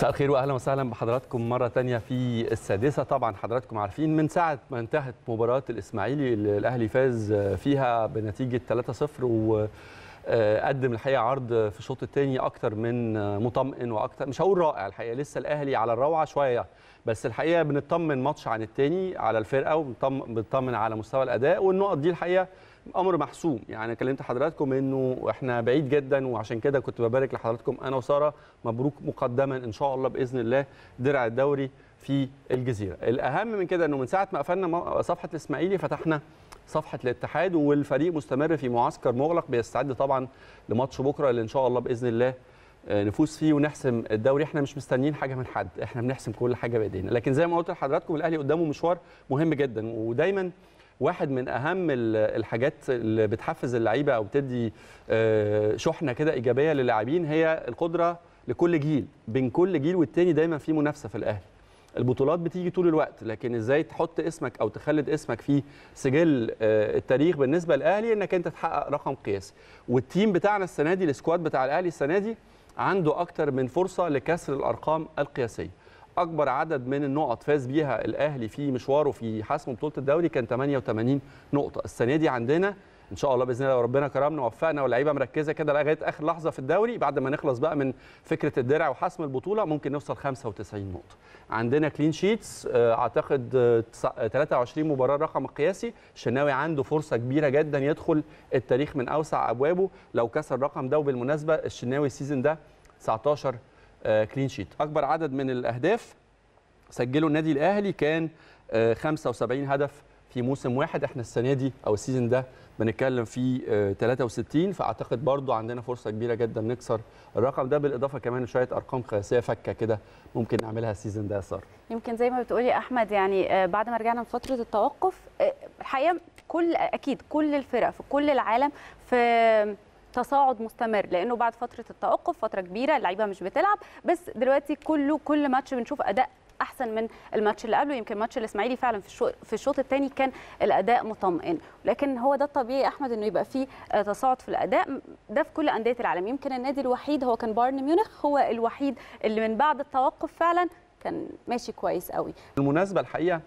مساء الخير واهلا وسهلا بحضراتكم مره تانية في السادسه طبعا حضراتكم عارفين من ساعه ما انتهت مباراه الاسماعيلي اللي الاهلي فاز فيها بنتيجه 3-0 و آه، قدم الحقيقه عرض في الشوط الثاني اكتر من آه، مطمئن واكتر مش هقول رائع الحقيقه لسه الاهلي على الروعه شويه بس الحقيقه بنطمن ماتش عن الثاني على الفرقه وبنطمن على مستوى الاداء والنقط دي الحقيقه امر محسوم يعني كلمت حضراتكم انه احنا بعيد جدا وعشان كده كنت ببارك لحضراتكم انا وساره مبروك مقدما ان شاء الله باذن الله درع الدوري في الجزيره الاهم من كده انه من ساعه ما قفلنا صفحه الاسماعيلي فتحنا صفحه الاتحاد والفريق مستمر في معسكر مغلق بيستعد طبعا لماتش بكره اللي ان شاء الله باذن الله آه، نفوز فيه ونحسم الدوري احنا مش مستنيين حاجه من حد احنا بنحسم كل حاجه بايدينا لكن زي ما قلت لحضراتكم الاهلي قدامه مشوار مهم جدا ودايما واحد من اهم الحاجات اللي بتحفز اللعيبه او بتدي آه، شحنه كده ايجابيه للاعبين هي القدره لكل جيل بين كل جيل والتاني دايما في منافسه في الاهلي البطولات بتيجي طول الوقت لكن ازاي تحط اسمك او تخلد اسمك في سجل آه، التاريخ بالنسبه للاهلي انك انت تحقق رقم قياسي والتيم بتاعنا السنه دي السكواد بتاع الاهلي السنه دي عنده اكتر من فرصه لكسر الارقام القياسيه اكبر عدد من النقط فاز بيها الاهلي في مشواره في حسم بطوله الدوري كان 88 نقطه السنه دي عندنا ان شاء الله باذن الله ربنا كرمنا ووفقنا واللعيبه مركزه كده لغايه اخر لحظه في الدوري بعد ما نخلص بقى من فكره الدرع وحسم البطوله ممكن نوصل 95 نقطه عندنا كلين شيتس آه، اعتقد 23 آه، آه، مباراه رقم قياسي الشناوي عنده فرصه كبيره جدا يدخل التاريخ من اوسع ابوابه لو كسر الرقم ده وبالمناسبه الشناوي السيزون ده 19 كلين شيت اكبر عدد من الاهداف سجله النادي الاهلي كان 75 هدف في موسم واحد احنا السنه دي او السيزون ده بنتكلم في 63 آه، فاعتقد برضو عندنا فرصه كبيره جدا نكسر الرقم ده بالاضافه كمان لشويه ارقام قياسيه فكه كده ممكن نعملها السيزون ده ساره يمكن زي ما بتقولي احمد يعني آه، بعد ما رجعنا من فتره التوقف آه، الحقيقه كل اكيد كل الفرق في كل العالم في تصاعد مستمر لانه بعد فتره التوقف فتره كبيره اللعيبه مش بتلعب بس دلوقتي كله كل ماتش بنشوف اداء احسن من الماتش اللي قبله يمكن ماتش الاسماعيلي فعلا في في الشوط الثاني كان الاداء مطمئن لكن هو ده الطبيعي احمد انه يبقى فيه آه، تصاعد في الاداء ده في كل انديه العالم يمكن النادي الوحيد هو كان بايرن ميونخ هو الوحيد اللي من بعد التوقف فعلا كان ماشي كويس قوي بالمناسبه الحقيقه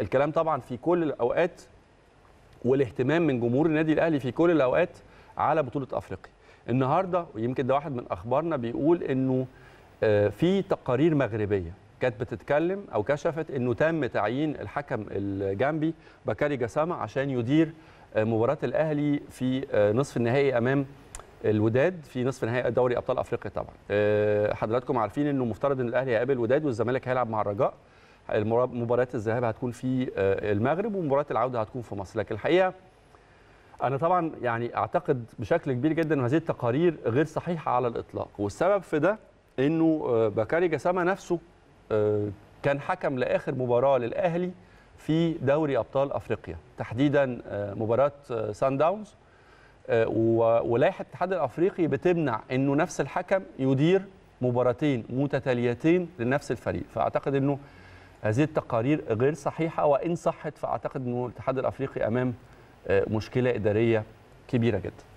الكلام طبعا في كل الاوقات والاهتمام من جمهور النادي الاهلي في كل الاوقات على بطوله افريقيا النهارده ويمكن ده واحد من اخبارنا بيقول انه آه، في تقارير مغربيه كانت بتتكلم او كشفت انه تم تعيين الحكم الجامبي بكاري جسامه عشان يدير آه، مباراه الاهلي في آه، نصف النهائي امام الوداد في نصف نهائي دوري ابطال افريقيا طبعا آه، حضراتكم عارفين انه مفترض ان الاهلي هيقابل الوداد والزمالك هيلعب مع الرجاء مباراه الذهاب هتكون في المغرب ومباراه العوده هتكون في مصر لكن الحقيقه انا طبعا يعني اعتقد بشكل كبير جدا ان هذه التقارير غير صحيحه على الاطلاق والسبب في ده انه بكاري جسامه نفسه آه، كان حكم لاخر مباراه للاهلي في دوري ابطال افريقيا تحديدا آه، مباراه سان آه، داونز ولائحه الاتحاد الافريقي بتمنع انه نفس الحكم يدير مباراتين متتاليتين لنفس الفريق فاعتقد انه هذه التقارير غير صحيحه وان صحت فاعتقد انه الاتحاد الافريقي امام مشكله اداريه كبيره جدا